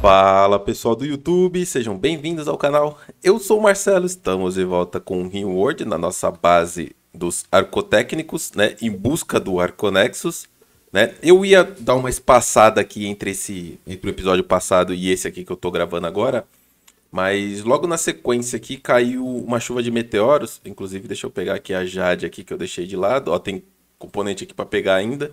Fala pessoal do YouTube, sejam bem-vindos ao canal. Eu sou o Marcelo, estamos de volta com o World na nossa base dos arcotécnicos, né, em busca do Arconexus, né? Eu ia dar uma espaçada aqui entre esse entre o episódio passado e esse aqui que eu tô gravando agora, mas logo na sequência aqui caiu uma chuva de meteoros, inclusive deixa eu pegar aqui a Jade aqui que eu deixei de lado, ó, tem componente aqui para pegar ainda.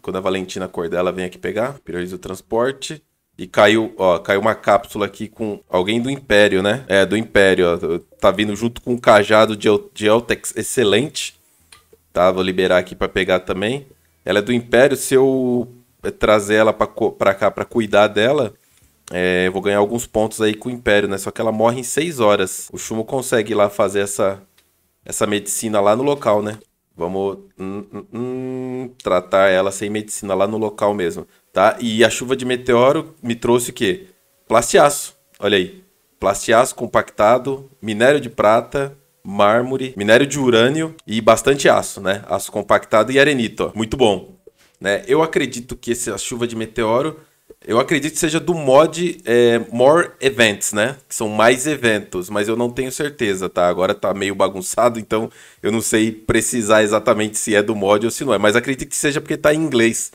Quando a Valentina acordar, ela vem aqui pegar, prioriza o transporte. E caiu, ó, caiu uma cápsula aqui com alguém do Império, né? É, do Império, ó. Tá vindo junto com um cajado de, de Eltex excelente. Tá, vou liberar aqui para pegar também. Ela é do Império, se eu trazer ela para cá para cuidar dela, é, eu vou ganhar alguns pontos aí com o Império, né? Só que ela morre em 6 horas. O Chumo consegue ir lá fazer essa, essa medicina lá no local, né? Vamos hum, hum, hum tratar ela sem medicina lá no local mesmo tá? E a chuva de meteoro me trouxe o quê? Plastiaço. Olha aí. Plastiaço compactado, minério de prata, mármore, minério de urânio e bastante aço, né? Aço compactado e arenito. Ó. Muito bom. Né? Eu acredito que essa chuva de meteoro, eu acredito que seja do mod é, More Events, né? Que são mais eventos, mas eu não tenho certeza, tá? Agora tá meio bagunçado, então eu não sei precisar exatamente se é do mod ou se não é. Mas acredito que seja porque tá em inglês.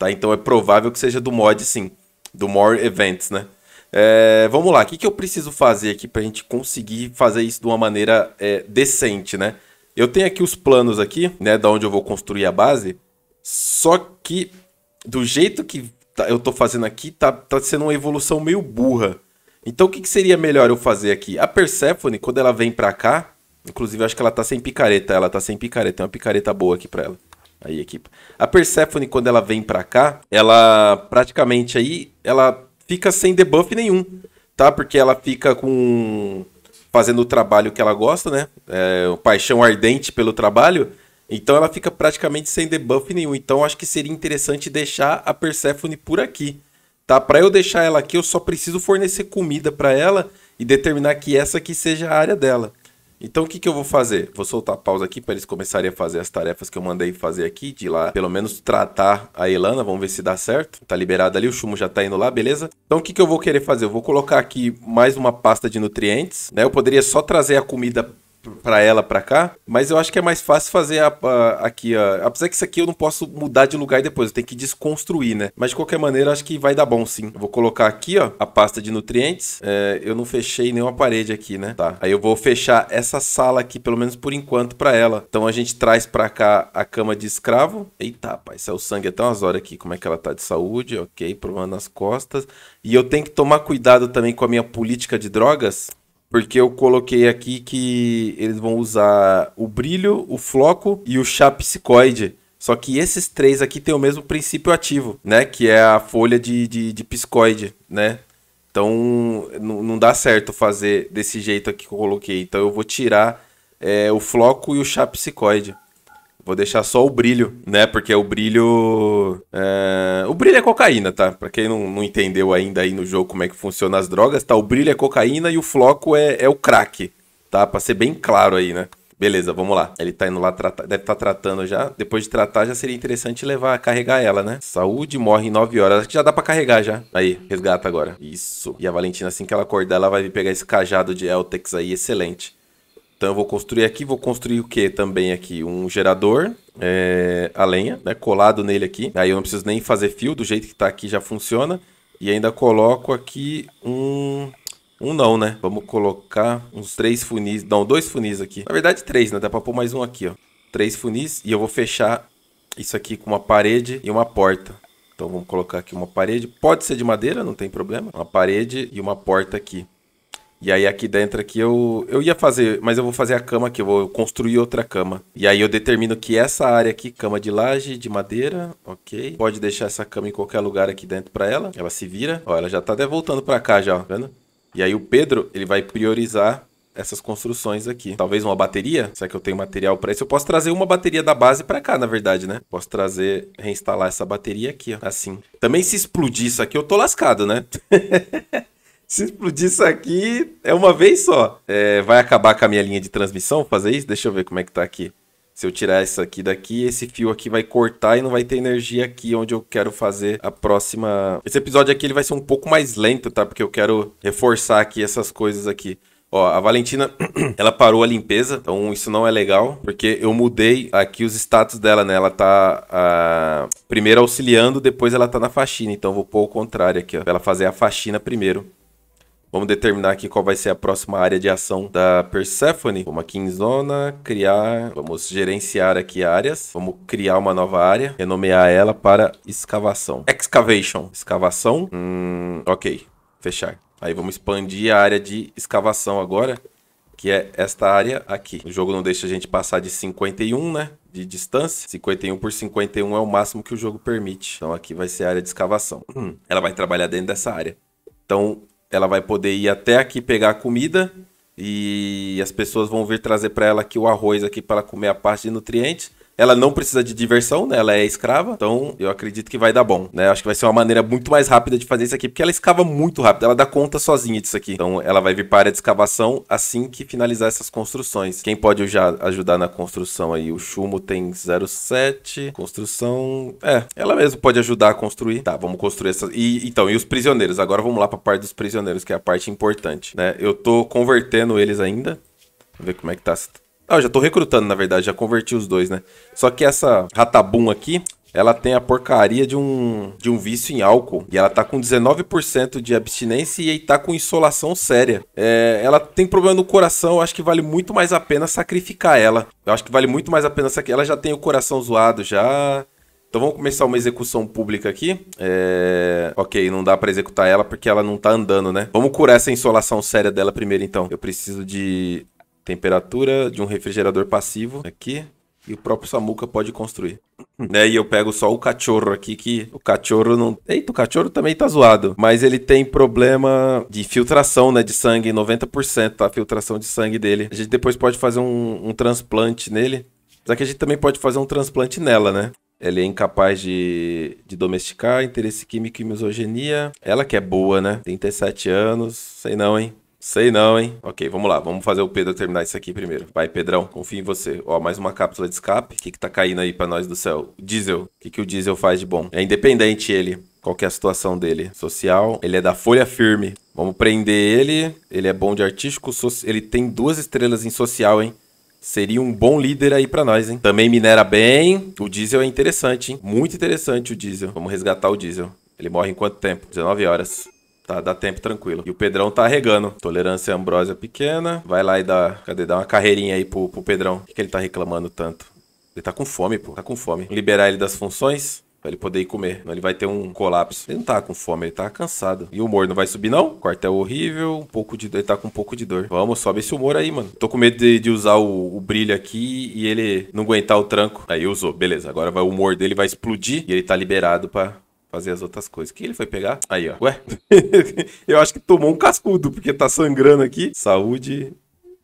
Tá? Então é provável que seja do mod, sim. Do More Events, né? É, vamos lá, o que, que eu preciso fazer aqui para a gente conseguir fazer isso de uma maneira é, decente, né? Eu tenho aqui os planos aqui, né, da onde eu vou construir a base. Só que do jeito que tá, eu tô fazendo aqui, tá, tá sendo uma evolução meio burra. Então o que, que seria melhor eu fazer aqui? A Persephone, quando ela vem para cá, inclusive acho que ela tá sem picareta, ela tá sem picareta, tem uma picareta boa aqui para ela aí equipa. A Persephone, quando ela vem para cá, ela praticamente aí, ela fica sem debuff nenhum, tá? Porque ela fica com... fazendo o trabalho que ela gosta, né? É, paixão ardente pelo trabalho. Então ela fica praticamente sem debuff nenhum. Então acho que seria interessante deixar a Persephone por aqui, tá? Para eu deixar ela aqui, eu só preciso fornecer comida para ela e determinar que essa aqui seja a área dela. Então o que, que eu vou fazer? Vou soltar a pausa aqui para eles começarem a fazer as tarefas que eu mandei fazer aqui, de lá pelo menos tratar a Elana, vamos ver se dá certo. Tá liberado ali, o chumbo já tá indo lá, beleza? Então o que, que eu vou querer fazer? Eu vou colocar aqui mais uma pasta de nutrientes, né? Eu poderia só trazer a comida para ela para cá, mas eu acho que é mais fácil fazer a, a, aqui, a, apesar que isso aqui eu não posso mudar de lugar depois, eu tenho que desconstruir, né? Mas de qualquer maneira, acho que vai dar bom sim. Eu vou colocar aqui, ó, a pasta de nutrientes. É, eu não fechei nenhuma parede aqui, né? Tá. Aí eu vou fechar essa sala aqui, pelo menos por enquanto, para ela. Então a gente traz para cá a cama de escravo. Eita, rapaz, o sangue até umas horas aqui. Como é que ela tá de saúde? Ok, problema nas costas. E eu tenho que tomar cuidado também com a minha política de drogas, porque eu coloquei aqui que eles vão usar o brilho, o floco e o chá psicoide. Só que esses três aqui têm o mesmo princípio ativo, né? Que é a folha de, de, de né? Então não dá certo fazer desse jeito aqui que eu coloquei. Então eu vou tirar é, o floco e o chá psicoide. Vou deixar só o brilho, né? Porque o brilho. É... O brilho é cocaína, tá? Pra quem não, não, entendeu ainda aí no jogo como é que funciona as drogas, tá? O brilho é cocaína e o floco é, é o crack, tá? Pra ser bem claro aí, né? Beleza, vamos lá. Ele tá indo lá tratar, deve estar tá tratando já. Depois de tratar, já seria interessante levar, carregar ela, né? Saúde, morre em 9 horas. Acho que já dá pra carregar já. Aí, resgata agora. Isso. E a Valentina, assim que ela acordar, ela vai vir pegar esse cajado de Eltex aí, excelente. Então eu vou construir aqui, vou construir o que também aqui? Um gerador é, a lenha, né? Colado nele aqui. Aí eu não preciso nem fazer fio, do jeito que tá aqui já funciona. E ainda coloco aqui um... Um não, né? Vamos colocar uns três funis... Não, dois funis aqui. Na verdade, três, né? Dá pra pôr mais um aqui, ó. Três funis e eu vou fechar isso aqui com uma parede e uma porta. Então vamos colocar aqui uma parede. Pode ser de madeira, não tem problema. Uma parede e uma porta aqui. E aí aqui dentro aqui eu, eu ia fazer, mas eu vou fazer a cama aqui, eu vou construir outra cama. E aí eu determino que essa área aqui, cama de laje, de madeira, ok. Pode deixar essa cama em qualquer lugar aqui dentro pra ela. Ela se vira. Ó, ela já tá até voltando pra cá já, ó. Tá vendo? E aí o Pedro, ele vai priorizar essas construções aqui. Talvez uma bateria? Será que eu tenho material para isso? Eu posso trazer uma bateria da base para cá, na verdade, né? Posso trazer, reinstalar essa bateria aqui, ó. Assim. Também se explodir isso aqui, eu tô lascado, né? se explodir isso aqui, é uma vez só. É, vai acabar com a minha linha de transmissão fazer isso? Deixa eu ver como é que tá aqui. Se eu tirar isso aqui daqui, esse fio aqui vai cortar e não vai ter energia aqui onde eu quero fazer a próxima... Esse episódio aqui ele vai ser um pouco mais lento, tá? Porque eu quero reforçar aqui essas coisas aqui. Ó, a Valentina, ela parou a limpeza, então isso não é legal, porque eu mudei aqui os status dela, né? Ela tá a... primeiro auxiliando, depois ela tá na faxina, então eu vou pôr o contrário aqui, ó. Pra ela fazer a faxina primeiro. Vamos determinar aqui qual vai ser a próxima área de ação da Persephone. Vamos aqui em zona, criar, vamos gerenciar aqui áreas. Vamos criar uma nova área, renomear ela para escavação. Excavation, escavação, hum, ok, fechar. Aí vamos expandir a área de escavação agora, que é esta área aqui. O jogo não deixa a gente passar de 51, né? de distância. 51 por 51 é o máximo que o jogo permite. Então aqui vai ser a área de escavação. Hum, ela vai trabalhar dentro dessa área. Então ela vai poder ir até aqui pegar a comida e as pessoas vão vir trazer para ela aqui o arroz aqui para comer a parte de nutrientes ela não precisa de diversão, né? Ela é escrava, então eu acredito que vai dar bom, né? Acho que vai ser uma maneira muito mais rápida de fazer isso aqui, porque ela escava muito rápido, ela dá conta sozinha disso aqui. Então ela vai vir para a área de escavação assim que finalizar essas construções. Quem pode já ajudar na construção aí? O Chumo tem 07, construção... É, ela mesmo pode ajudar a construir. Tá, vamos construir essas... E, então, e os prisioneiros? Agora vamos lá para a parte dos prisioneiros, que é a parte importante, né? Eu tô convertendo eles ainda, ver como é que tá ah, eu já tô recrutando, na verdade, já converti os dois, né? Só que essa ratabum aqui, ela tem a porcaria de um, de um vício em álcool. E ela tá com 19% de abstinência e tá com insolação séria. É, ela tem problema no coração, eu acho que vale muito mais a pena sacrificar ela. Eu acho que vale muito mais a pena sacrificar. Ela já tem o coração zoado, já. Então vamos começar uma execução pública aqui. É... Ok, não dá para executar ela porque ela não tá andando, né? Vamos curar essa insolação séria dela primeiro, então. Eu preciso de temperatura de um refrigerador passivo aqui e o próprio Samuca pode construir. né? E eu pego só o cachorro aqui, que o cachorro não. Eita, o cachorro também tá zoado. Mas ele tem problema de filtração, né? De sangue, 90% tá? a filtração de sangue dele. A gente depois pode fazer um, um transplante nele. Só que a gente também pode fazer um transplante nela, né? Ele é incapaz de, de domesticar, interesse químico e misoginia. Ela que é boa, né? 37 anos, sei não, hein? Sei não, hein? Ok, vamos lá. Vamos fazer o Pedro terminar isso aqui primeiro. Vai, Pedrão, confio em você. Ó, mais uma cápsula de escape. O que, que tá caindo aí pra nós do céu? Diesel. O que, que o diesel faz de bom? É independente ele. Qual que é a situação dele? Social. Ele é da folha firme. Vamos prender ele. Ele é bom de artístico. So... Ele tem duas estrelas em social, hein? Seria um bom líder aí para nós, hein? Também minera bem. O diesel é interessante, hein? Muito interessante o diesel. Vamos resgatar o diesel. Ele morre em quanto tempo? 19 horas. Tá, dá tempo tranquilo. E o Pedrão tá regando. Tolerância ambrosia pequena. Vai lá e dá. Cadê? Dá uma carreirinha aí pro, pro Pedrão. O que, que ele tá reclamando tanto? Ele tá com fome, pô. Tá com fome. Liberar ele das funções. Pra ele poder ir comer. Não, ele vai ter um colapso. Ele não tá com fome, ele tá cansado. E o humor não vai subir, não? Quartel é horrível, um pouco de Ele tá com um pouco de dor. Vamos, sobe esse humor aí, mano. Tô com medo de, de usar o, o, brilho aqui e ele não aguentar o tranco. Aí usou, beleza. Agora vai, o humor dele vai explodir e ele tá liberado pra fazer as outras coisas. que ele foi pegar? Aí, ó. Ué, eu acho que tomou um cascudo, porque tá sangrando aqui. Saúde,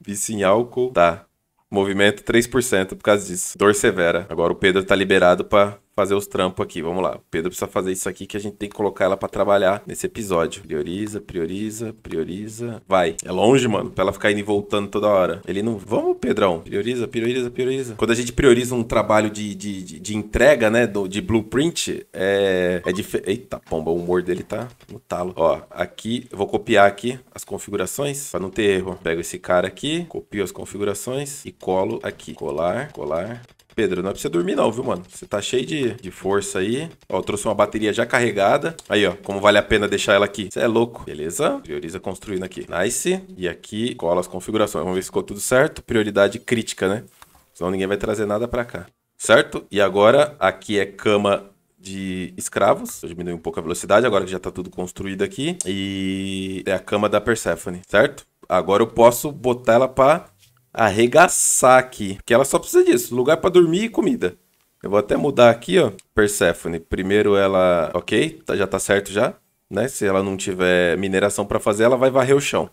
vice em álcool. Tá. Movimento 3% por causa disso. Dor severa. Agora o Pedro tá liberado pra fazer os trampos aqui. Vamos lá. O Pedro precisa fazer isso aqui que a gente tem que colocar ela para trabalhar nesse episódio. Prioriza, prioriza, prioriza. Vai. É longe, mano, pra ela ficar indo e voltando toda hora. Ele não. Vamos, Pedrão. Prioriza, prioriza, prioriza. Quando a gente prioriza um trabalho de, de, de, de entrega, né? Do, de blueprint, é. É diferente. Eita, pomba, o humor dele tá no talo. Ó, aqui, eu vou copiar aqui as configurações para não ter erro. Pego esse cara aqui, copio as configurações e colo aqui. Colar, colar, Pedro, não é pra você dormir não, viu, mano? Você tá cheio de, de força aí. Ó, eu trouxe uma bateria já carregada. Aí, ó, como vale a pena deixar ela aqui. Você é louco. Beleza? Prioriza construindo aqui. Nice. E aqui, cola as configurações. Vamos ver se ficou tudo certo. Prioridade crítica, né? Senão ninguém vai trazer nada pra cá. Certo? E agora, aqui é cama de escravos. Eu diminui um pouco a velocidade, agora que já tá tudo construído aqui. E é a cama da Persephone, certo? Agora eu posso botar ela pra arregaçar aqui. porque ela só precisa disso, lugar para dormir e comida. Eu vou até mudar aqui, ó, Persephone. Primeiro ela, ok, tá, já tá certo já, né? Se ela não tiver mineração para fazer, ela vai varrer o chão.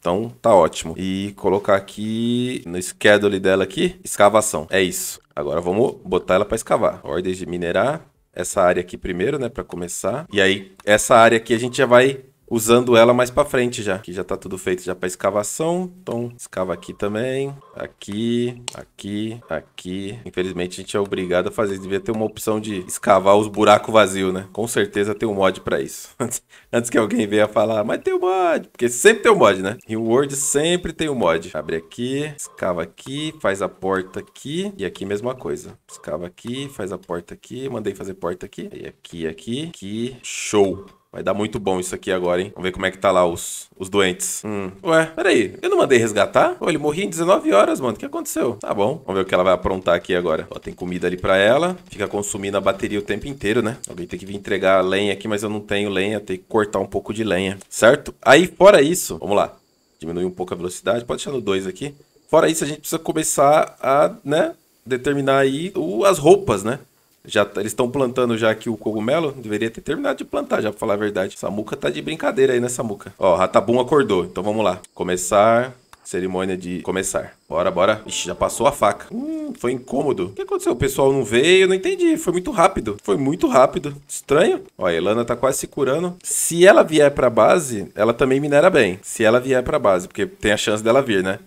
Então tá ótimo. E colocar aqui no schedule dela aqui, escavação. É isso. Agora vamos botar ela para escavar. Ordens de minerar essa área aqui primeiro, né, para começar. E aí essa área aqui a gente já vai usando ela mais para frente já. Aqui já tá tudo feito já para escavação. Então, escava aqui também. Aqui, aqui, aqui. Infelizmente, a gente é obrigado a fazer. Devia ter uma opção de escavar os buracos vazios, né? Com certeza tem um mod para isso. Antes que alguém venha falar, mas tem um mod. Porque sempre tem um mod, né? Em Word sempre tem um mod. Abre aqui, escava aqui, faz a porta aqui. E aqui, mesma coisa. Escava aqui, faz a porta aqui. Mandei fazer porta aqui. E aqui, aqui, aqui. Show! Vai dar muito bom isso aqui agora, hein? Vamos ver como é que tá lá os, os doentes. Hum. Ué, peraí. Eu não mandei resgatar? Pô, ele morria em 19 horas, mano. O que aconteceu? Tá bom. Vamos ver o que ela vai aprontar aqui agora. Ó, tem comida ali pra ela. Fica consumindo a bateria o tempo inteiro, né? Alguém tem que vir entregar lenha aqui, mas eu não tenho lenha. Tem que cortar um pouco de lenha, certo? Aí, fora isso... Vamos lá. Diminui um pouco a velocidade. Pode deixar no 2 aqui. Fora isso, a gente precisa começar a, né? Determinar aí o, as roupas, né? Já, eles estão plantando já aqui o cogumelo. Deveria ter terminado de plantar, já pra falar a verdade. Essa muca tá de brincadeira aí nessa né, muca. Ó, Ratabum acordou. Então vamos lá. Começar. Cerimônia de começar. Bora, bora. Ixi, já passou a faca. Hum, foi incômodo. O que aconteceu? O pessoal não veio, não entendi. Foi muito rápido. Foi muito rápido. Estranho. Ó, a Elana tá quase se curando. Se ela vier pra base, ela também minera bem. Se ela vier pra base, porque tem a chance dela vir, né?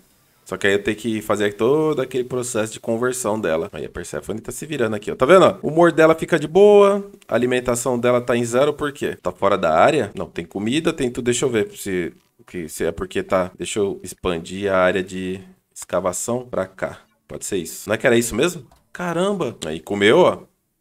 Só que aí eu tenho que fazer todo aquele processo de conversão dela. Aí a Persephone tá se virando aqui, ó. Tá vendo? O humor dela fica de boa, a alimentação dela tá em zero, por quê? Tá fora da área? Não, tem comida, tem tudo. Deixa eu ver se, que, se é porque tá... Deixa eu expandir a área de escavação pra cá. Pode ser isso. Não é que era isso mesmo? Caramba! Aí comeu, ó.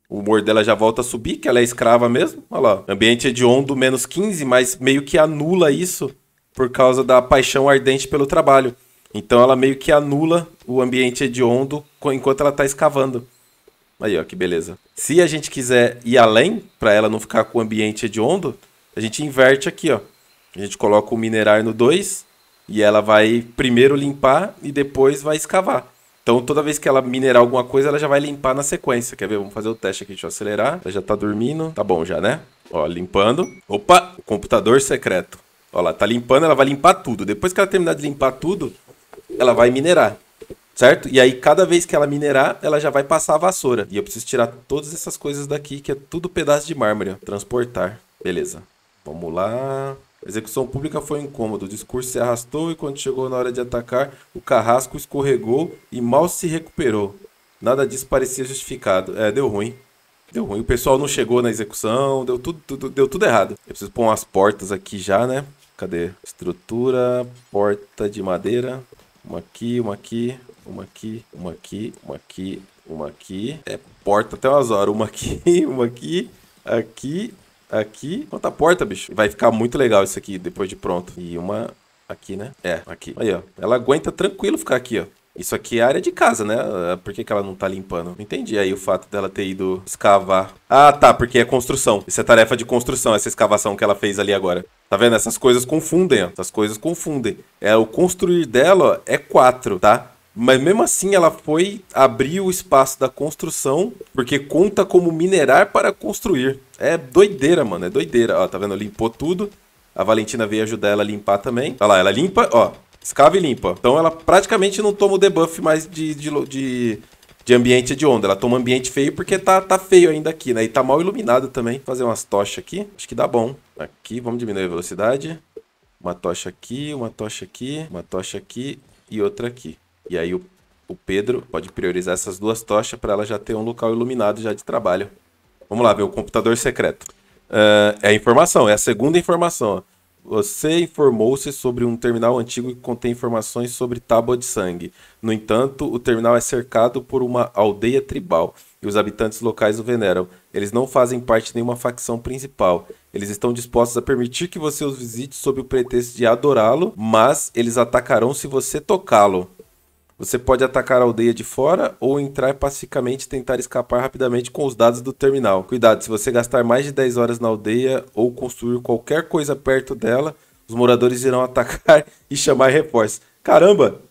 O humor dela já volta a subir, que ela é escrava mesmo. Olha lá. Ambiente hediondo, é menos 15, mas meio que anula isso por causa da paixão ardente pelo trabalho. Então ela meio que anula o ambiente hediondo enquanto ela está escavando. Aí, ó, que beleza. Se a gente quiser ir além, para ela não ficar com o ambiente hediondo, a gente inverte aqui, ó. A gente coloca o minerar no 2 e ela vai primeiro limpar e depois vai escavar. Então, toda vez que ela minerar alguma coisa, ela já vai limpar na sequência. Quer ver? Vamos fazer o teste aqui. Deixa eu acelerar. Ela já tá dormindo. Tá bom já, né? Ó, limpando. Opa! computador secreto. Ó lá, tá limpando. Ela vai limpar tudo. Depois que ela terminar de limpar tudo, ela vai minerar, certo? E aí cada vez que ela minerar, ela já vai passar a vassoura. E eu preciso tirar todas essas coisas daqui, que é tudo pedaço de mármore, ó. transportar. Beleza. Vamos lá. A execução pública foi incômodo. O discurso se arrastou e quando chegou na hora de atacar, o carrasco escorregou e mal se recuperou. Nada disso parecia justificado. É, deu ruim. Deu ruim. O pessoal não chegou na execução, deu tudo, tudo deu tudo errado. Eu preciso pôr umas portas aqui já, né? Cadê? Estrutura, porta de madeira. Uma aqui, uma aqui, uma aqui, uma aqui, uma aqui, uma aqui. É porta até umas horas. Uma aqui, uma aqui, aqui, aqui. Quanta porta, bicho. Vai ficar muito legal isso aqui depois de pronto. E uma aqui, né? É, aqui. Aí, ó. Ela aguenta tranquilo ficar aqui, ó. Isso aqui é área de casa, né? Ah, por que, que ela não tá limpando? Não entendi aí o fato dela ter ido escavar. Ah, tá, porque é construção. Isso é tarefa de construção, essa escavação que ela fez ali agora. Tá vendo? Essas coisas confundem, ó. Essas coisas confundem. É, o construir dela ó, é quatro, tá? Mas mesmo assim ela foi abrir o espaço da construção, porque conta como minerar para construir. É doideira, mano. É doideira. Ó, tá vendo? Limpou tudo. A Valentina veio ajudar ela a limpar também. Olha lá, ela limpa, ó. Escava e limpa. Então ela praticamente não toma o debuff mais de, de, de, de ambiente de onda. Ela toma ambiente feio porque tá, tá feio ainda aqui, né? E tá mal iluminado também. Vou fazer umas tochas aqui. Acho que dá bom. Aqui, vamos diminuir a velocidade. Uma tocha aqui, uma tocha aqui, uma tocha aqui e outra aqui. E aí o, o Pedro pode priorizar essas duas tochas para ela já ter um local iluminado já de trabalho. Vamos lá ver o computador secreto. Uh, é a informação, é a segunda informação. Ó. Você informou-se sobre um terminal antigo que contém informações sobre tábua de sangue. No entanto, o terminal é cercado por uma aldeia tribal e os habitantes locais o veneram. Eles não fazem parte de nenhuma facção principal. Eles estão dispostos a permitir que você os visite sob o pretexto de adorá-lo, mas eles atacarão se você tocá-lo. Você pode atacar a aldeia de fora ou entrar pacificamente e tentar escapar rapidamente com os dados do terminal. Cuidado, se você gastar mais de 10 horas na aldeia ou construir qualquer coisa perto dela, os moradores irão atacar e chamar reforços. Caramba!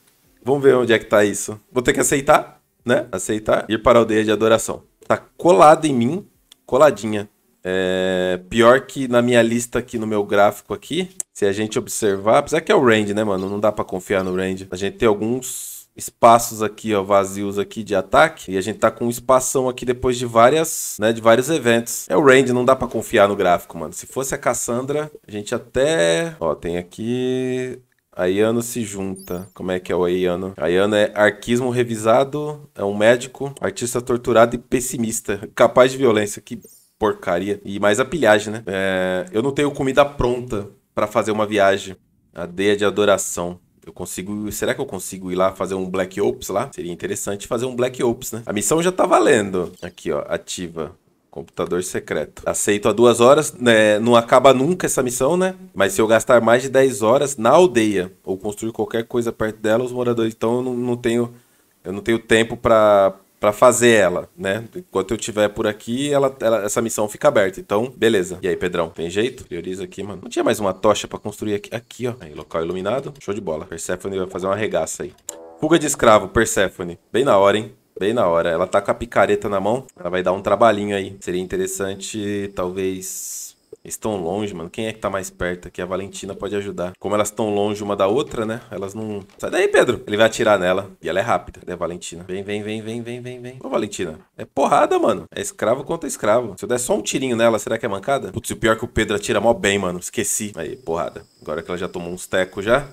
Vamos ver onde é que tá isso. Vou ter que aceitar, né? Aceitar. Ir para a aldeia de adoração. Tá colado em mim, coladinha. É... Pior que na minha lista aqui, no meu gráfico aqui, se a gente observar... Apesar que é o range, né, mano? Não dá para confiar no range. A gente tem alguns espaços aqui, ó, vazios aqui de ataque. E a gente tá com um espação aqui depois de várias, né, de vários eventos. É o Range, não dá pra confiar no gráfico, mano. Se fosse a Cassandra, a gente até... Ó, tem aqui... A se junta. Como é que é o Iana? A é arquismo revisado, é um médico, artista torturado e pessimista, capaz de violência. Que porcaria. E mais a pilhagem, né? É... Eu não tenho comida pronta para fazer uma viagem. A Deia é de adoração. Eu consigo. Será que eu consigo ir lá fazer um Black Ops lá? Seria interessante fazer um Black Ops, né? A missão já tá valendo. Aqui, ó. Ativa. Computador secreto. Aceito a duas horas, né? Não acaba nunca essa missão, né? Mas se eu gastar mais de 10 horas na aldeia ou construir qualquer coisa perto dela, os moradores. Então eu não, não tenho. Eu não tenho tempo para para fazer ela, né? Enquanto eu tiver por aqui, ela, ela, essa missão fica aberta. Então, beleza. E aí, Pedrão, tem jeito? Prioriza aqui, mano. Não tinha mais uma tocha para construir aqui? Aqui, ó. Aí, local iluminado. Show de bola. Persephone vai fazer uma regaça aí. Fuga de escravo, Persephone. Bem na hora, hein? Bem na hora. Ela tá com a picareta na mão. Ela vai dar um trabalhinho aí. Seria interessante, talvez estão longe, mano. Quem é que tá mais perto aqui? A Valentina pode ajudar. Como elas estão longe uma da outra, né? Elas não. Sai daí, Pedro. Ele vai atirar nela. E ela é rápida. É né, a Valentina. Vem, vem, vem, vem, vem, vem, vem. Ô, Valentina. É porrada, mano. É escravo contra escravo. Se eu der só um tirinho nela, será que é mancada? Putz, o pior é que o Pedro atira mó bem, mano. Esqueci. Aí, porrada. Agora que ela já tomou uns tecos já.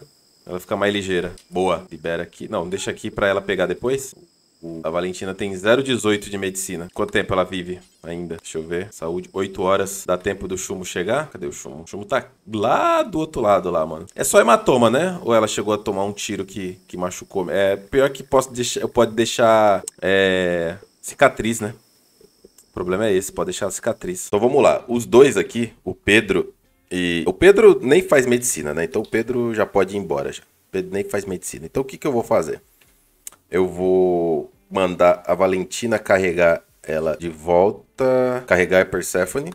Ela fica mais ligeira. Boa. Libera aqui. Não, deixa aqui pra ela pegar depois. A Valentina tem 0,18 de medicina. Quanto tempo ela vive ainda? Deixa eu ver. Saúde, 8 horas. Dá tempo do chumbo chegar? Cadê o chumbo? O chumbo tá lá do outro lado lá, mano. É só hematoma, né? Ou ela chegou a tomar um tiro que, que machucou? É, pior que posso deixar, pode deixar é, cicatriz, né? O problema é esse, pode deixar cicatriz. Então vamos lá. Os dois aqui, o Pedro e... O Pedro nem faz medicina, né? Então o Pedro já pode ir embora já. O Pedro nem faz medicina. Então o que, que eu vou fazer? Eu vou mandar a Valentina carregar ela de volta. Carregar é Persephone.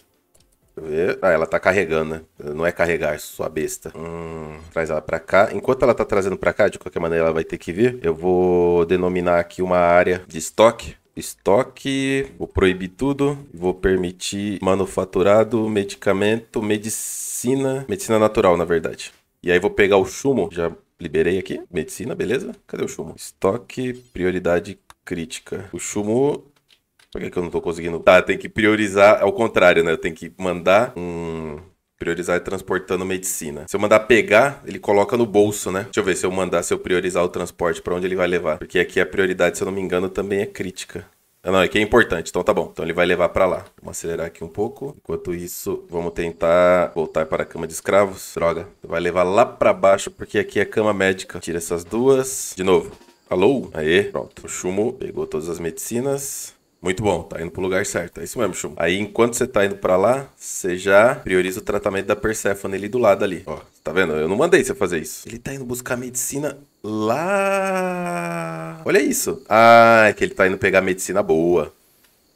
Deixa eu ver. Ah, ela tá carregando, né? Não é carregar, é sua besta. Hum, traz ela pra cá. Enquanto ela tá trazendo pra cá, de qualquer maneira ela vai ter que vir. Eu vou denominar aqui uma área de estoque. Estoque, vou proibir tudo, vou permitir manufaturado, medicamento, medicina, medicina natural, na verdade. E aí vou pegar o chumbo, já Liberei aqui. Medicina, beleza? Cadê o chumbo? Estoque, prioridade crítica. O chumbo por que, que, eu não tô conseguindo? Tá, tem que priorizar ao é contrário, né? Eu tenho que mandar um. Priorizar é transportando medicina. Se eu mandar pegar, ele coloca no bolso, né? Deixa eu ver se eu mandar, se eu priorizar o transporte, para onde ele vai levar. Porque aqui a prioridade, se eu não me engano, também é crítica. Ah, não, é que é importante, então tá bom. Então ele vai levar para lá. Vamos acelerar aqui um pouco. Enquanto isso, vamos tentar voltar para a cama de escravos. Droga, vai levar lá para baixo, porque aqui é cama médica. Tira essas duas. De novo. Alô? Aê, pronto. O Chumo pegou todas as medicinas. Muito bom, tá indo pro lugar certo. É isso mesmo, Chumo. Aí, enquanto você tá indo pra lá, você já prioriza o tratamento da Persephone ali do lado ali. Ó, tá vendo? Eu não mandei você fazer isso. Ele tá indo buscar medicina lá. Olha isso. Ah, é que ele tá indo pegar medicina boa.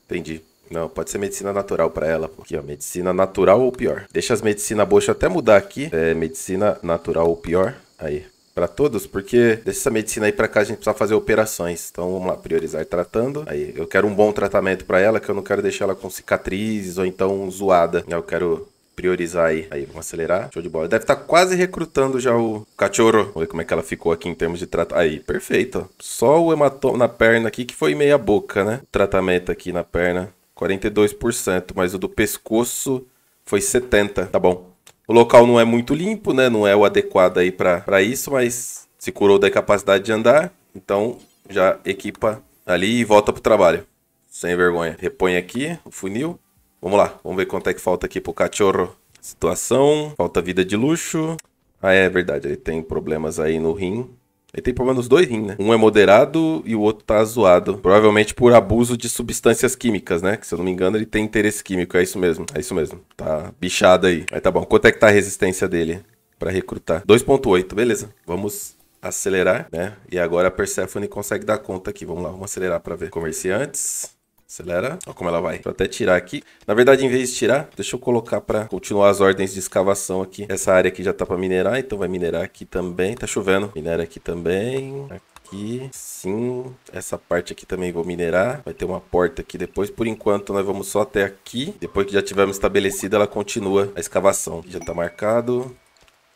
Entendi. Não, pode ser medicina natural para ela. Aqui, ó, medicina natural ou pior. Deixa as medicinas boas, deixa eu até mudar aqui. É, medicina natural ou pior. Aí, para todos, porque dessa medicina aí para cá a gente precisa fazer operações. Então vamos lá, priorizar tratando. Aí, eu quero um bom tratamento para ela, que eu não quero deixar ela com cicatrizes ou então zoada. Eu quero priorizar aí. Aí, vamos acelerar. Show de bola. Deve estar tá quase recrutando já o cachorro. Vamos ver como é que ela ficou aqui em termos de tratamento. Aí, perfeito. Só o hematoma na perna aqui que foi meia boca, né? O tratamento aqui na perna. 42%, mas o do pescoço foi 70%. Tá bom. O local não é muito limpo, né? Não é o adequado aí para isso, mas se curou da capacidade de andar. Então, já equipa ali e volta pro trabalho. Sem vergonha. Repõe aqui o funil. Vamos lá, vamos ver quanto é que falta aqui pro cachorro. Situação, falta vida de luxo. Ah, é verdade, ele tem problemas aí no rim. Ele tem problema nos dois rins, né? Um é moderado e o outro tá zoado. Provavelmente por abuso de substâncias químicas, né? Que se eu não me engano, ele tem interesse químico. É isso mesmo, é isso mesmo. Tá bichado aí. Aí tá bom. Quanto é que tá a resistência dele para recrutar? 2.8, beleza. Vamos acelerar, né? E agora a Persephone consegue dar conta aqui. Vamos lá, vamos acelerar para ver. Comerciantes. Acelera. Olha como ela vai. Vou até tirar aqui. Na verdade, em vez de tirar, deixa eu colocar para continuar as ordens de escavação aqui. Essa área aqui já tá para minerar, então vai minerar aqui também. Tá chovendo. Minera aqui também. Aqui, sim. Essa parte aqui também vou minerar. Vai ter uma porta aqui depois. Por enquanto, nós vamos só até aqui. Depois que já tivermos estabelecido, ela continua a escavação. Aqui já tá marcado.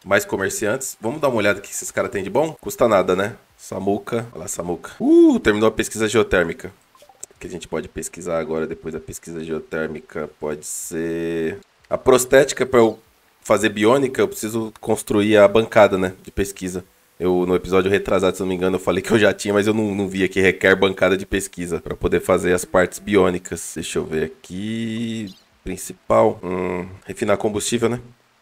Mais comerciantes. Vamos dar uma olhada aqui que esses caras têm de bom? Custa nada, né? Samuca. Olha lá, Samuca. Uh, terminou a pesquisa geotérmica que a gente pode pesquisar agora depois da pesquisa geotérmica pode ser a prostética para eu fazer biônica, eu preciso construir a bancada, né, de pesquisa. Eu, no episódio retrasado, se não me engano, eu falei que eu já tinha, mas eu não, não via que requer bancada de pesquisa para poder fazer as partes biônicas. Deixa eu ver aqui. Principal. Hum, refinar combustível, né?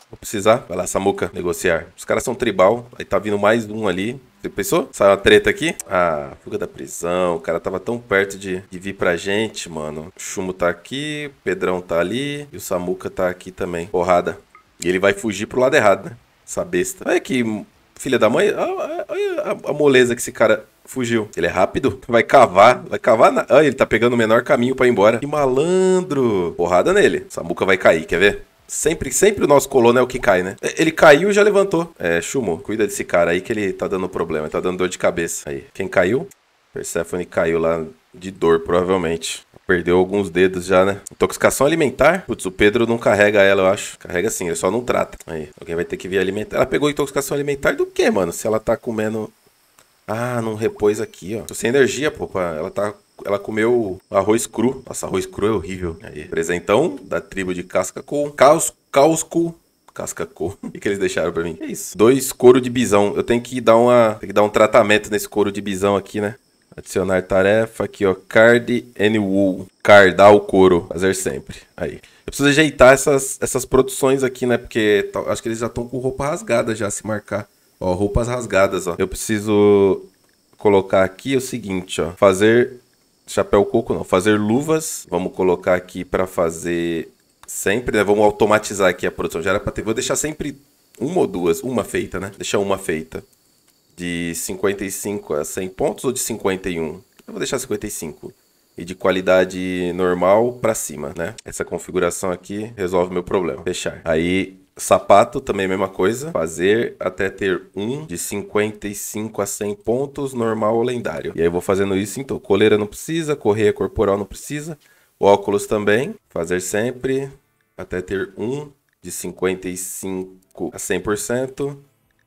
Vou precisar. Vai lá, Samuca, negociar. Os caras são tribal. Aí tá vindo mais um ali. Você pensou? Saiu uma treta aqui? Ah, fuga da prisão. O cara tava tão perto de, de vir pra gente, mano. O Chumo tá aqui, o Pedrão tá ali e o Samuca tá aqui também. Porrada. E ele vai fugir pro lado errado, né? Essa besta. Olha que filha da mãe. Olha a, a, a moleza que esse cara fugiu. Ele é rápido, vai cavar, vai cavar. Na... Ah, ele tá pegando o menor caminho para ir embora. Que malandro! Porrada nele. Samuca vai cair, quer ver? Sempre, sempre o nosso colono né, é o que cai, né? É, ele caiu e já levantou. É, Shumo, cuida desse cara aí que ele tá dando problema, tá dando dor de cabeça. Aí, quem caiu? Persephone caiu lá de dor, provavelmente. Perdeu alguns dedos já, né? Intoxicação alimentar? Putz, o Pedro não carrega ela, eu acho. Carrega sim, ele só não trata. Aí, alguém vai ter que vir alimentar. Ela pegou intoxicação alimentar do quê, mano? Se ela tá comendo ah, não repôs aqui, ó. Tô sem energia, pô. Ela tá ela comeu arroz cru. Nossa, arroz cru é horrível. Aí, presentão da tribo de casca com caos, causco. Casca cor. O que, eles deixaram para mim? Que isso? Dois couro de bisão. Eu tenho que dar uma, que dar um tratamento nesse couro de bisão aqui, né? Adicionar tarefa aqui, ó. Card and wool. Cardar o couro. Fazer sempre. Aí. Eu preciso ajeitar essas, essas produções aqui, né? Porque tá, acho que eles já estão com roupa rasgada já, se marcar. Ó, roupas rasgadas, ó. Eu preciso colocar aqui o seguinte, ó. Fazer chapéu coco, não. Fazer luvas. Vamos colocar aqui para fazer sempre, né? Vamos automatizar aqui a produção. Já era ter... Vou deixar sempre uma ou duas. Uma feita, né? Deixar uma feita. De 55 a 100 pontos ou de 51? Eu vou deixar 55 e de qualidade normal para cima, né? Essa configuração aqui resolve meu problema. Fechar. Aí Sapato também é a mesma coisa. Fazer até ter um de 55 a 100 pontos, normal ou lendário. E aí eu vou fazendo isso, então coleira não precisa, correia corporal não precisa. Óculos também, fazer sempre até ter um de 55 a 100%,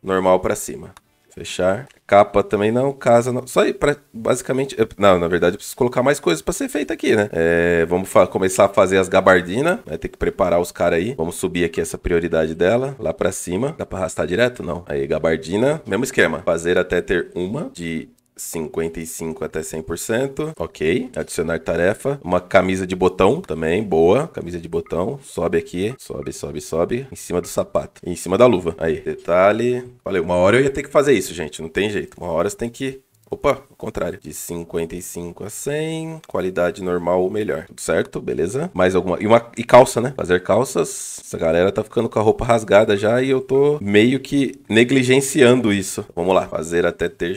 normal para cima. Fechar. Capa também não, casa não. Só aí, pra, basicamente. Não, na verdade, eu preciso colocar mais coisas para ser feita aqui, né? É, vamos começar a fazer as gabardinas. Vai né? ter que preparar os caras aí. Vamos subir aqui essa prioridade dela. Lá para cima. Dá pra arrastar direto? Não. Aí, gabardina. Mesmo esquema. Fazer até ter uma de 55 até 100%. Ok. Adicionar tarefa. Uma camisa de botão também, boa. Camisa de botão. Sobe aqui. Sobe, sobe, sobe. Em cima do sapato. E em cima da luva. Aí. Detalhe. Valeu. uma hora eu ia ter que fazer isso, gente. Não tem jeito. Uma hora você tem que Opa, O contrário. De 55 a 100, qualidade normal ou melhor. Tudo certo, beleza? Mais alguma. E, uma... e calça, né? Fazer calças. Essa galera tá ficando com a roupa rasgada já e eu tô meio que negligenciando isso. Vamos lá. Fazer até ter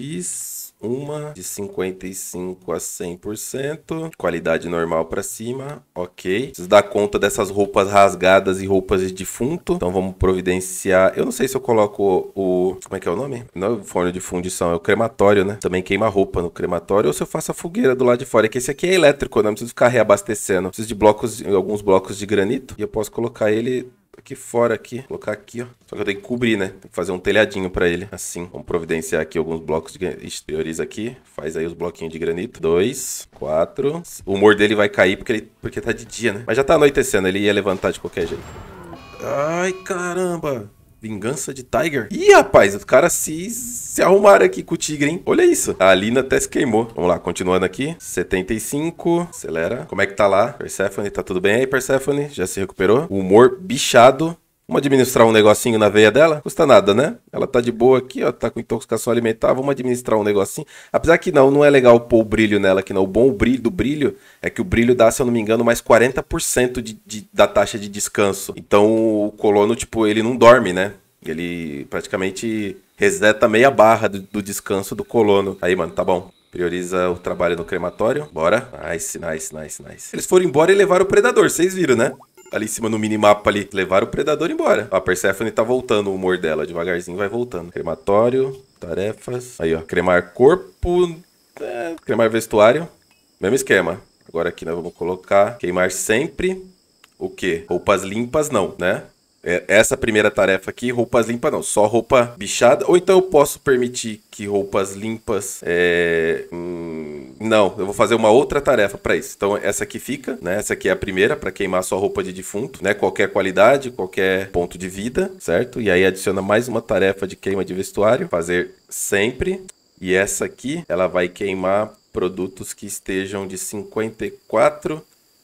X, uma de 55 a 100%, qualidade normal para cima, ok. Preciso dar conta dessas roupas rasgadas e roupas de defunto, então vamos providenciar. Eu não sei se eu coloco o, como é que é o nome? Não é o forno de fundição, é o crematório, né? Também queima roupa no crematório, ou se eu faço a fogueira do lado de fora, é que esse aqui é elétrico, né? Não preciso ficar reabastecendo. Preciso de blocos, alguns blocos de granito, e eu posso colocar ele aqui fora aqui. colocar aqui, ó. Só que eu tenho que cobrir, né? Tem que fazer um telhadinho pra ele. Assim. Vamos providenciar aqui alguns blocos de granito. Prioriza aqui. Faz aí os bloquinhos de granito. Dois, quatro. O humor dele vai cair porque, ele, porque tá de dia, né? Mas já tá anoitecendo. Ele ia levantar de qualquer jeito. Ai, caramba. Vingança de Tiger. Ih, rapaz, os caras se, se arrumaram aqui com o tigre, hein? Olha isso. A Alina até se queimou. Vamos lá, continuando aqui. 75. Acelera. Como é que tá lá? Persephone, tá tudo bem aí, Persephone? Já se recuperou? Humor bichado. Vamos administrar um negocinho na veia dela? Custa nada, né? Ela tá de boa aqui, ó, tá com intoxicação alimentar, vamos administrar um negocinho. Apesar que não, não é legal pôr o brilho nela, que não. O bom brilho, do brilho é que o brilho dá, se eu não me engano, mais 40% de, de, da taxa de descanso. Então o colono, tipo, ele não dorme, né? Ele praticamente reseta meia barra do, do descanso do colono. Aí, mano, tá bom. Prioriza o trabalho no crematório. Bora. Nice, nice, nice, nice. Eles foram embora e levaram o predador, vocês viram, né? ali em cima no minimapa ali. Levaram o predador embora. Ó, a Persephone tá voltando o humor dela, devagarzinho vai voltando. Crematório, tarefas. Aí, ó, cremar corpo, é, cremar vestuário. Mesmo esquema. Agora aqui nós vamos colocar queimar sempre o quê? Roupas limpas não, né? É, essa primeira tarefa aqui, roupas limpas não, só roupa bichada. Ou então eu posso permitir que roupas limpas. É... Hum... não, eu vou fazer uma outra tarefa para isso. Então essa aqui fica, né? Essa aqui é a primeira para queimar sua roupa de defunto, né? Qualquer qualidade, qualquer ponto de vida, certo? E aí adiciona mais uma tarefa de queima de vestuário, fazer sempre. E essa aqui, ela vai queimar produtos que estejam de 54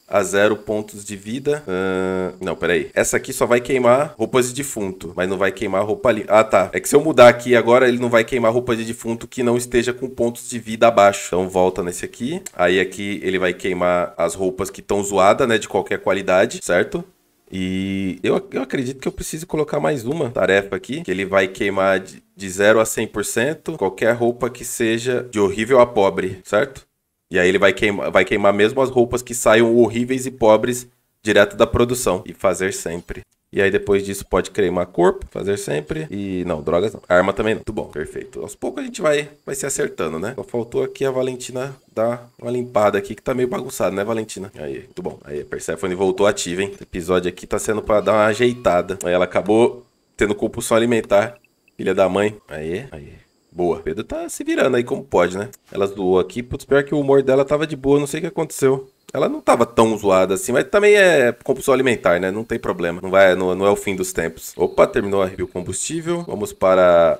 a zero pontos de vida. Uh, não, peraí. Essa aqui só vai queimar roupas de defunto, mas não vai queimar roupa ali Ah, tá. É que se eu mudar aqui agora, ele não vai queimar roupa de defunto que não esteja com pontos de vida abaixo. Então volta nesse aqui. Aí aqui ele vai queimar as roupas que estão zoadas, né? De qualquer qualidade, certo? E eu, eu acredito que eu preciso colocar mais uma tarefa aqui, que ele vai queimar de, de 0 a 100% qualquer roupa que seja de horrível a pobre, certo? E aí ele vai queimar, vai queimar mesmo as roupas que saiam horríveis e pobres direto da produção. E fazer sempre. E aí depois disso pode cremar corpo, fazer sempre. E não, drogas não. Arma também não. Muito bom, perfeito. Aos poucos a gente vai, vai se acertando, né? Só faltou aqui a Valentina dar uma limpada aqui, que tá meio bagunçado, né, Valentina? Aí, muito bom. Aí a Persephone voltou ativa, hein? Esse episódio aqui tá sendo pra dar uma ajeitada. Aí ela acabou tendo compulsão alimentar. Filha da mãe. Aí, aí. Boa. Pedro tá se virando aí como pode, né? Ela zoou aqui. Putz, pior que o humor dela tava de boa, não sei o que aconteceu. Ela não tava tão zoada assim, mas também é compulsão alimentar, né? Não tem problema. Não, vai, não, não é o fim dos tempos. Opa, terminou a review combustível. Vamos para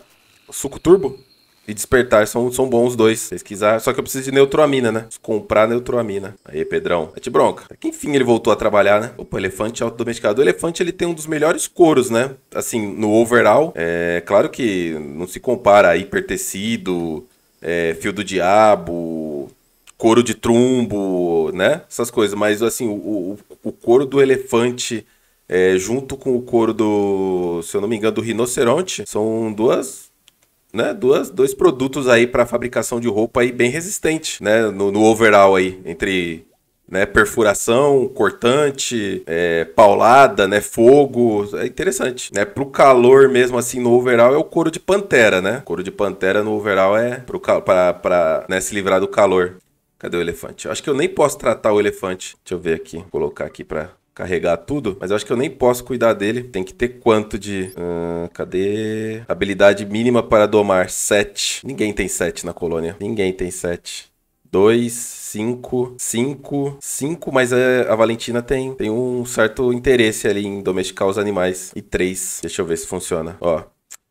suco turbo e Despertar são, são bons dois. Pesquisar. Só que eu preciso de neutroamina, né? Preciso comprar neutroamina. Aí, Pedrão. É de bronca. Até que enfim ele voltou a trabalhar, né? Opa, elefante autodomesticado. O elefante ele tem um dos melhores coros, né? Assim, no overall. É claro que não se compara a hipertecido, é, fio do diabo, couro de trumbo, né? Essas coisas. Mas assim, o, o, o couro do elefante. É, junto com o couro do, se eu não me engano, do rinoceronte, são duas né, duas, dois produtos aí para fabricação de roupa aí bem resistente, né, no, no overall aí, entre né, perfuração, cortante, é, paulada, né, fogo, é interessante, né, pro calor mesmo assim no overall é o couro de pantera, né, couro de pantera no overall é pro, pra, pra né, se livrar do calor. Cadê o elefante? Eu acho que eu nem posso tratar o elefante. Deixa eu ver aqui, Vou colocar aqui para carregar tudo, mas eu acho que eu nem posso cuidar dele. Tem que ter quanto de. Uh, cadê? Habilidade mínima para domar: 7. Ninguém tem 7 na colônia. Ninguém tem 7. 2, 5, 5, 5, mas a, é, a, Valentina tem, tem um certo interesse ali em domesticar os animais. E 3, deixa eu ver se funciona. Ó,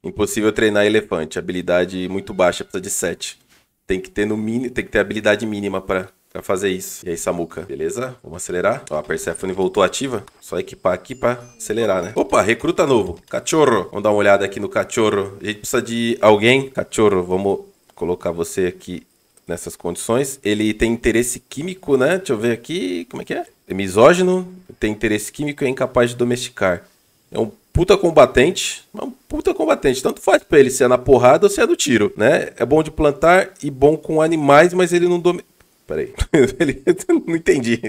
impossível treinar elefante, habilidade muito baixa, precisa de 7. Tem que ter no mínimo, tem que ter habilidade mínima para pra fazer isso. E aí, Samuca, beleza? Vamos acelerar. Ó, a Persephone voltou ativa. Só equipar aqui pra acelerar, né? Opa, recruta novo. Cachorro. Vamos dar uma olhada aqui no cachorro. A gente precisa de alguém. Cachorro, vamos colocar você aqui nessas condições. Ele tem interesse químico, né? Deixa eu ver aqui. Como é que é? É misógino, tem interesse químico e é incapaz de domesticar. É um puta combatente, é um puta combatente. Tanto faz pra ele se é na porrada ou se é no tiro, né? É bom de plantar e bom com animais, mas ele não domestica Peraí. Ele, não entendi.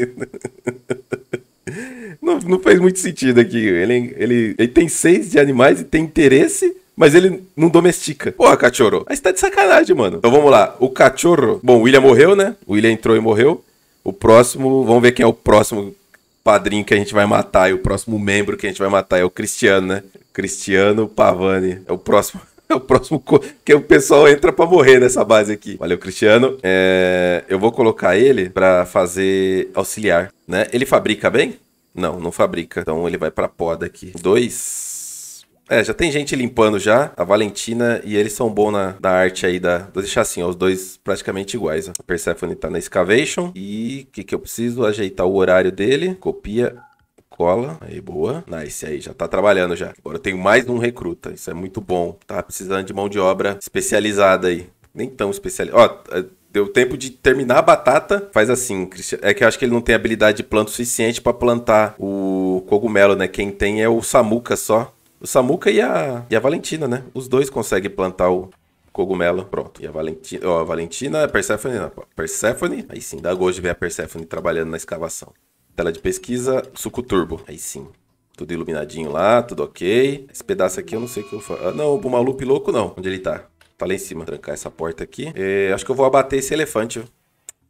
Não, não, fez muito sentido aqui. Ele, ele, ele tem seis de animais e tem interesse mas ele não domestica. Porra, cachorro. Aí você tá de sacanagem, mano. Então vamos lá. O cachorro. Bom, o William morreu, né? O William entrou e morreu. O próximo. Vamos ver quem é o próximo padrinho que a gente vai matar. E o próximo membro que a gente vai matar é o Cristiano, né? Cristiano Pavani. É o próximo. É o próximo que o pessoal entra para morrer nessa base aqui. Valeu, Cristiano. É, eu vou colocar ele para fazer auxiliar, né? Ele fabrica bem? Não, não fabrica. Então ele vai para poda aqui. Dois. É, já tem gente limpando já. A Valentina e eles são bons na, na arte aí da. Vou deixar assim, ó, os dois praticamente iguais. Ó. A Persephone tá na Excavation. E o que, que eu preciso? Ajeitar o horário dele. Copia escola. Aí, boa. Nice, aí, já tá trabalhando já. Agora eu tenho mais um recruta. Isso é muito bom. Tá precisando de mão de obra especializada aí. Nem tão especializada. Ó, é, Deu tempo de terminar a batata, faz assim, Cristian. É que eu acho que ele não tem habilidade de planto suficiente para plantar o cogumelo, né? Quem tem é o Samuca só. O Samuca e a, e a Valentina, né? Os dois conseguem plantar o cogumelo. Pronto. E a Valentina. Ó, a Valentina, a é Persephone. Não, né? Persephone. Aí sim, dá gosto de ver a Persephone trabalhando na escavação. Tela de pesquisa, suco turbo. Aí sim. Tudo iluminadinho lá, tudo ok. Esse pedaço aqui eu não sei o que eu faço. Ah, não, o maluco louco não. Onde ele tá? Tá lá em cima. trancar essa porta aqui. É, acho que eu vou abater esse elefante,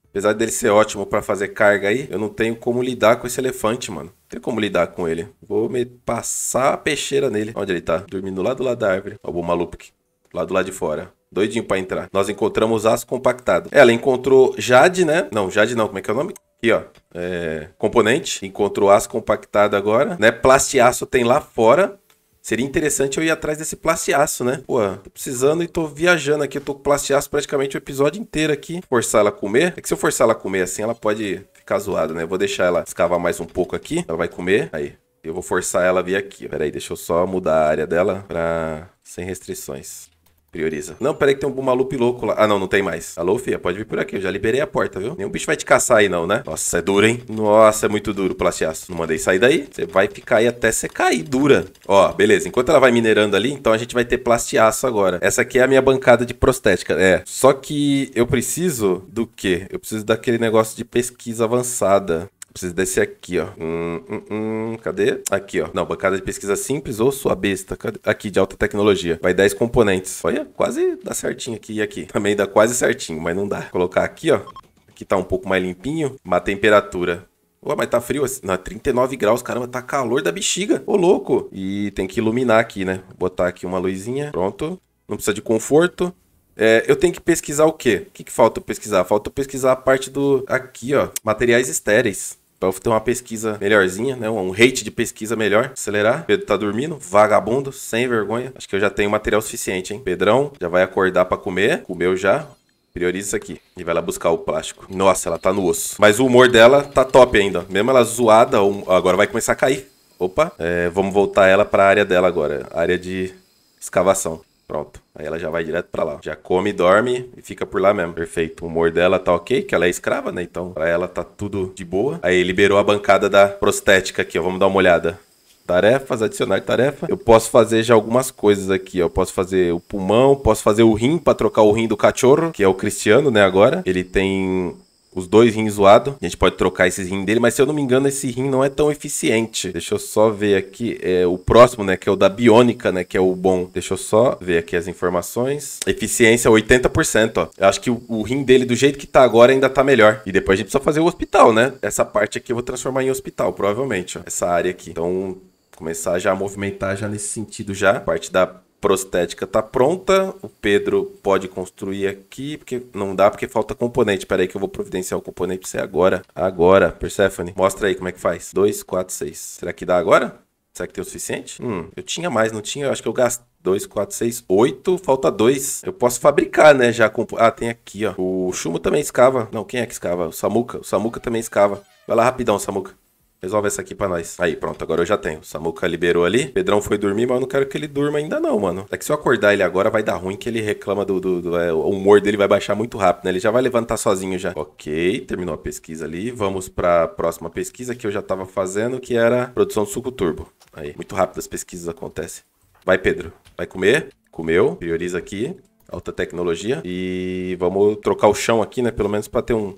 Apesar dele ser ótimo para fazer carga aí, eu não tenho como lidar com esse elefante, mano. Não tem como lidar com ele. Vou me passar a peixeira nele. Onde ele tá? Dormindo lá do lado da árvore. Ó, o Malupik. Lá do lado de fora. Doidinho pra entrar. Nós encontramos aço compactado. Ela encontrou Jade, né? Não, Jade não. Como é que é o nome? Aqui, ó. É, componente. Encontrou aço compactado agora, né? Plastiaço tem lá fora. Seria interessante eu ir atrás desse plastiaço, né? Pô, tô precisando e tô viajando aqui. Eu tô com plastiaço praticamente o episódio inteiro aqui. Forçar ela a comer. É que se eu forçar ela a comer assim, ela pode ficar zoada, né? Eu vou deixar ela escavar mais um pouco aqui. Ela vai comer. Aí. Eu vou forçar ela a vir aqui. Pera aí, deixa eu só mudar a área dela pra... Sem restrições. Prioriza. Não, peraí que tem um maluco louco lá. Ah, não, não tem mais. Alô, filha, pode vir por aqui. Eu já liberei a porta, viu? Nenhum bicho vai te caçar aí, não, né? Nossa, é duro, hein? Nossa, é muito duro, plastiaço. Não mandei sair daí. Você vai ficar aí até você cair, dura. Ó, beleza. Enquanto ela vai minerando ali, então a gente vai ter plastiaço agora. Essa aqui é a minha bancada de prostética. É. Só que eu preciso do quê? Eu preciso daquele negócio de pesquisa avançada. Preciso descer aqui, ó. Hum, hum, hum, cadê? Aqui, ó. Não, bancada de pesquisa simples ou sua besta. Cadê? Aqui, de alta tecnologia. Vai 10 componentes. Olha, quase dá certinho aqui e aqui. Também dá quase certinho, mas não dá. Vou colocar aqui, ó. Aqui tá um pouco mais limpinho. Má temperatura. Ué, mas tá frio assim. Não, 39 é graus, caramba, tá calor da bexiga. Ô, louco. E tem que iluminar aqui, né? Vou botar aqui uma luzinha. Pronto. Não precisa de conforto. É, eu tenho que pesquisar o quê? O que, que falta pesquisar? Falta pesquisar a parte do. Aqui, ó. Materiais estéreis para ter uma pesquisa melhorzinha, né? Um rate de pesquisa melhor. Acelerar. Pedro tá dormindo, vagabundo, sem vergonha. Acho que eu já tenho material suficiente, hein? Pedrão já vai acordar para comer. Comeu já. Prioriza isso aqui. E vai lá buscar o plástico. Nossa, ela tá no osso. Mas o humor dela tá top ainda. Mesmo ela zoada, agora vai começar a cair. Opa, é, vamos voltar ela para a área dela agora. Área de escavação. Pronto. Aí ela já vai direto para lá. Já come, dorme e fica por lá mesmo. Perfeito. O humor dela tá ok, que ela é escrava, né? Então, pra ela tá tudo de boa. Aí liberou a bancada da prostética aqui, ó. Vamos dar uma olhada. Tarefas, adicionar tarefa. Eu posso fazer já algumas coisas aqui, ó. Eu posso fazer o pulmão, posso fazer o rim para trocar o rim do cachorro, que é o Cristiano, né? Agora ele tem os dois rins zoados. A gente pode trocar esses rins dele, mas se eu não me engano, esse rim não é tão eficiente. Deixa eu só ver aqui. É, o próximo, né? Que é o da Bionica, né? Que é o bom. Deixa eu só ver aqui as informações. Eficiência 80%, ó. Eu acho que o, o rim dele, do jeito que tá agora, ainda tá melhor. E depois a gente precisa fazer o hospital, né? Essa parte aqui eu vou transformar em hospital, provavelmente, ó. Essa área aqui. Então, começar já a movimentar já nesse sentido já. Parte da prostética tá pronta. O Pedro pode construir aqui, porque não dá, porque falta componente. Pera aí que eu vou providenciar o componente para você agora. Agora, Persephone, mostra aí como é que faz. 2, 4, 6. Será que dá agora? Será que tem o suficiente? Hum, eu tinha mais, não tinha? Eu acho que eu gastei. 2, 4, 6, 8. Falta 2. Eu posso fabricar, né? Já com... Ah, tem aqui, ó. O Chumo também escava. Não, quem é que escava? O Samuca. O Samuca também escava. Vai lá rapidão, Samuca. Resolve essa aqui pra nós. Aí, pronto, agora eu já tenho. Samuca liberou ali. Pedrão foi dormir, mas eu não quero que ele durma ainda não, mano. É que se eu acordar ele agora, vai dar ruim que ele reclama do... do, do é, o humor dele vai baixar muito rápido, né? Ele já vai levantar sozinho já. Ok, terminou a pesquisa ali. Vamos pra próxima pesquisa que eu já tava fazendo, que era produção de suco turbo. Aí, muito rápido as pesquisas acontecem. Vai, Pedro. Vai comer. Comeu. Prioriza aqui. Alta tecnologia. E vamos trocar o chão aqui, né? Pelo menos pra ter um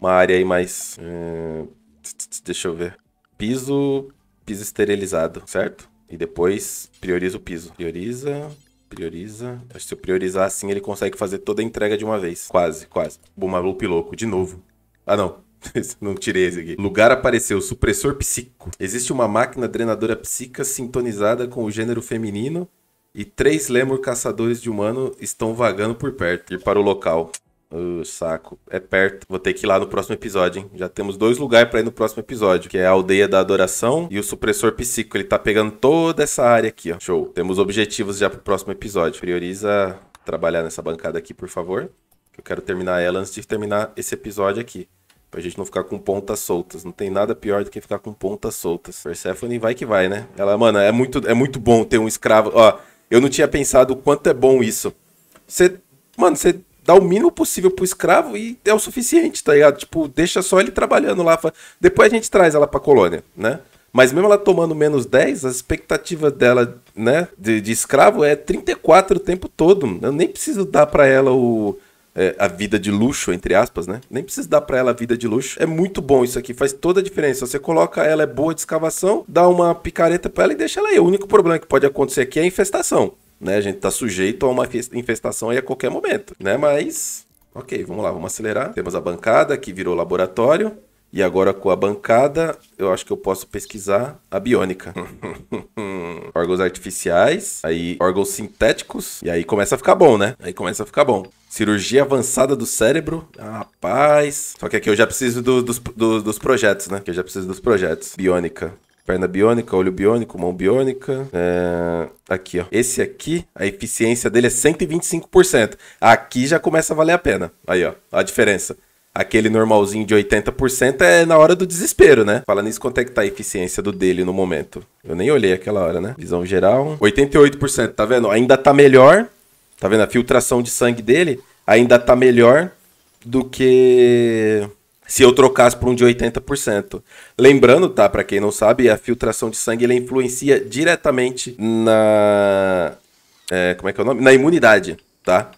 uma área aí mais. É, Deixa eu ver. Piso, piso esterilizado, certo? E depois prioriza o piso. Prioriza, prioriza. Acho que se eu priorizar assim, ele consegue fazer toda a entrega de uma vez. Quase, quase. Buma loop louco, de novo. Ah, não. Não tirei esse aqui. Lugar apareceu, supressor psíquico. Existe uma máquina drenadora psíquica sintonizada com o gênero feminino e três lemur caçadores de humano estão vagando por perto. Ir para o local. Uh, saco. É perto. Vou ter que ir lá no próximo episódio, hein? Já temos dois lugares para ir no próximo episódio, que é a aldeia da adoração e o supressor psíquico. Ele tá pegando toda essa área aqui, ó. Show. Temos objetivos já pro próximo episódio. Prioriza trabalhar nessa bancada aqui, por favor. eu quero terminar ela antes de terminar esse episódio aqui. Pra gente não ficar com pontas soltas. Não tem nada pior do que ficar com pontas soltas. Persephone vai que vai, né? Ela, mano, é muito, é muito bom ter um escravo. Ó, eu não tinha pensado o quanto é bom isso. Você. Mano, você dá o mínimo possível pro escravo e é o suficiente, tá ligado? Tipo, deixa só ele trabalhando lá. Depois a gente traz ela pra colônia, né? Mas mesmo ela tomando menos 10, a expectativa dela, né, de, de escravo é 34 o tempo todo. Eu nem preciso dar para ela o, é, a vida de luxo, entre aspas, né? Nem preciso dar para ela a vida de luxo. É muito bom isso aqui, faz toda a diferença. Você coloca ela, é boa de escavação, dá uma picareta para ela e deixa ela aí. O único problema que pode acontecer aqui é a infestação né? A gente está sujeito a uma infestação aí a qualquer momento, né? Mas, ok, vamos lá, vamos acelerar. Temos a bancada que virou laboratório. E agora com a bancada, eu acho que eu posso pesquisar a biônica. órgãos artificiais, aí órgãos sintéticos, e aí começa a ficar bom, né? Aí começa a ficar bom. Cirurgia avançada do cérebro, ah, rapaz. Só que aqui eu já preciso do, dos, do, dos projetos, né? Que eu já preciso dos projetos. Biônica perna biônica, olho biônico, mão biônica. É... Aqui, ó. Esse aqui, a eficiência dele é 125%. Aqui já começa a valer a pena. Aí, ó, a diferença. Aquele normalzinho de 80% é na hora do desespero, né? Fala nisso, quanto é que tá a eficiência do dele no momento? Eu nem olhei aquela hora, né? Visão geral. 88%, tá vendo? Ainda tá melhor. Tá vendo? A filtração de sangue dele ainda tá melhor do que se eu trocasse por um de 80%. Lembrando, tá, para quem não sabe, a filtração de sangue ela influencia diretamente na é, como é que é o nome? Na imunidade, tá?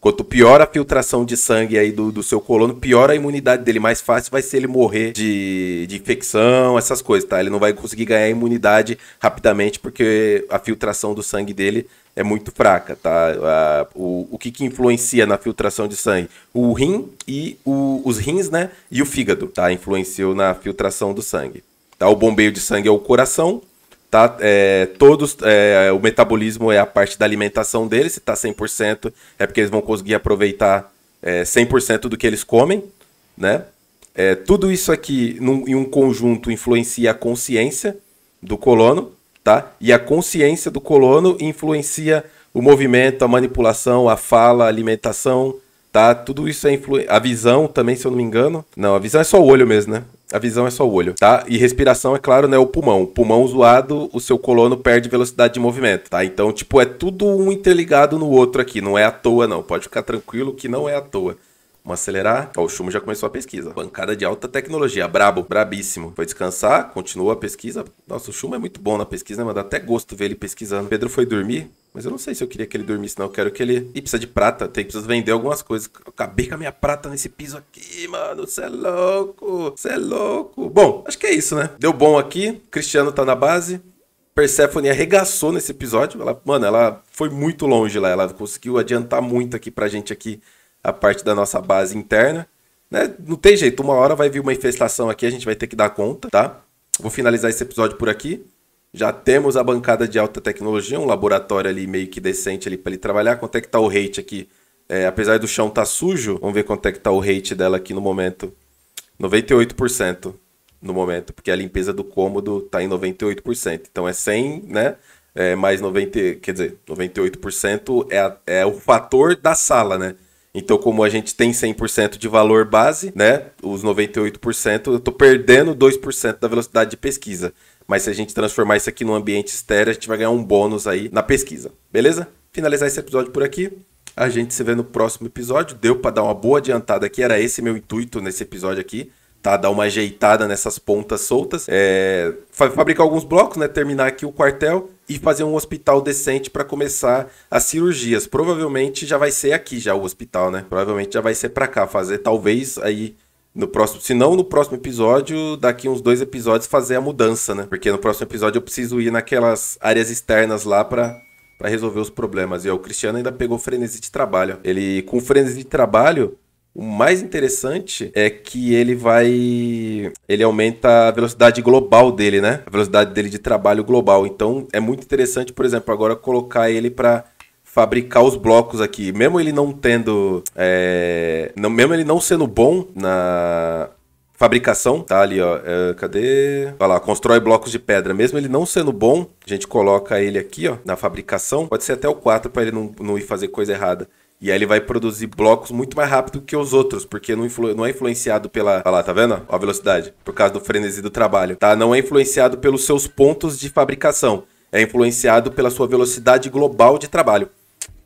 Quanto pior a filtração de sangue aí do, do seu colono, pior a imunidade dele. Mais fácil vai ser ele morrer de, de infecção, essas coisas, tá? Ele não vai conseguir ganhar imunidade rapidamente porque a filtração do sangue dele é muito fraca, tá? o, o que, que influencia na filtração de sangue? O rim e o, os rins, né? E o fígado, tá? Influenciou na filtração do sangue. Tá? O bombeio de sangue é o coração, tá? É, todos, é, o metabolismo é a parte da alimentação deles, se tá 100%, é porque eles vão conseguir aproveitar é, 100% do que eles comem, né? É, tudo isso aqui num, em um conjunto influencia a consciência do colono, tá? E a consciência do colono influencia o movimento, a manipulação, a fala, a alimentação, tá? Tudo isso é influ... a visão também, se eu não me engano. Não, a visão é só o olho mesmo, né? A visão é só o olho, tá? E respiração é claro, né, o pulmão. O pulmão zoado, o seu colono perde velocidade de movimento, tá? Então, tipo, é tudo um interligado no outro aqui, não é à toa não. Pode ficar tranquilo que não é à toa. Vamos acelerar. Ó, o Chumo já começou a pesquisa. Bancada de alta tecnologia. Brabo, brabíssimo. Foi descansar, continuou a pesquisa. Nossa, o Chumo é muito bom na pesquisa, né, mano? Dá até gosto ver ele pesquisando. Pedro foi dormir. Mas eu não sei se eu queria que ele dormisse, não. Eu quero que ele. Ih, precisa de prata. Tem que vender algumas coisas. Eu acabei com a minha prata nesse piso aqui, mano. Cê é louco. Você é louco. Bom, acho que é isso, né? Deu bom aqui. Cristiano tá na base. Persephone arregaçou nesse episódio. Ela, mano, ela foi muito longe lá. Ela conseguiu adiantar muito aqui pra gente aqui a parte da nossa base interna. Né? Não tem jeito, uma hora vai vir uma infestação aqui, a gente vai ter que dar conta, tá? Vou finalizar esse episódio por aqui. Já temos a bancada de alta tecnologia, um laboratório ali meio que decente ali para ele trabalhar. Quanto é que tá o rate aqui? É, apesar do chão tá sujo, vamos ver quanto é que tá o rate dela aqui no momento. 98% no momento, porque a limpeza do cômodo tá em 98%. Então é 100, né? É mais 90, quer dizer, 98% é, a, é o fator da sala, né? Então, como a gente tem 100% de valor base, né, os 98%, eu estou perdendo 2% da velocidade de pesquisa. Mas se a gente transformar isso aqui num ambiente estéreo, a gente vai ganhar um bônus aí na pesquisa. Beleza? Finalizar esse episódio por aqui. A gente se vê no próximo episódio. Deu para dar uma boa adiantada aqui, era esse meu intuito nesse episódio aqui. Tá, dar uma ajeitada nessas pontas soltas. É, fabricar alguns blocos, né? Terminar aqui o quartel e fazer um hospital decente para começar as cirurgias. Provavelmente já vai ser aqui já o hospital, né? Provavelmente já vai ser para cá fazer, talvez aí no próximo, se não no próximo episódio, daqui uns dois episódios fazer a mudança, né? Porque no próximo episódio eu preciso ir naquelas áreas externas lá para para resolver os problemas. E ó, o Cristiano ainda pegou frenesi de trabalho. Ele com frenesi de trabalho, o mais interessante é que ele vai. Ele aumenta a velocidade global dele, né? A velocidade dele de trabalho global. Então é muito interessante, por exemplo, agora colocar ele para fabricar os blocos aqui. Mesmo ele não tendo. É, não, mesmo ele não sendo bom na. Fabricação, tá ali, ó. É, cadê? Olha lá, constrói blocos de pedra. Mesmo ele não sendo bom, a gente coloca ele aqui, ó, na fabricação. Pode ser até o 4 para ele não, não ir fazer coisa errada. E aí ele vai produzir blocos muito mais rápido que os outros, porque não, influ não é influenciado pela. Olha lá, tá vendo? Ó a velocidade. Por causa do frenesi do trabalho. Tá? Não é influenciado pelos seus pontos de fabricação. É influenciado pela sua velocidade global de trabalho.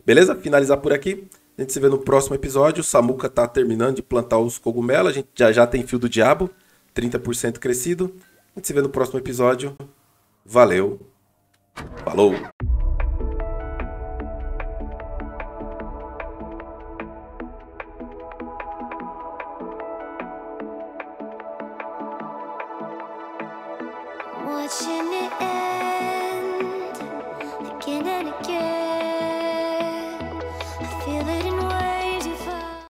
Beleza? Finalizar por aqui. A gente se vê no próximo episódio. O Samuca tá terminando de plantar os cogumelos. A gente já já tem fio do diabo. 30% crescido. A gente se vê no próximo episódio. Valeu. Falou!